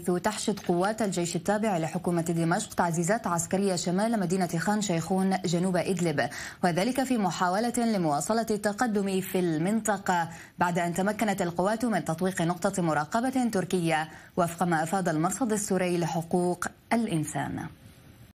حيث تحشد قوات الجيش التابع لحكومة دمشق تعزيزات عسكرية شمال مدينة خان شيخون جنوب إدلب وذلك في محاولة لمواصلة التقدم في المنطقة بعد أن تمكنت القوات من تطويق نقطة مراقبة تركية وفق ما أفاد المرصد السوري لحقوق الإنسان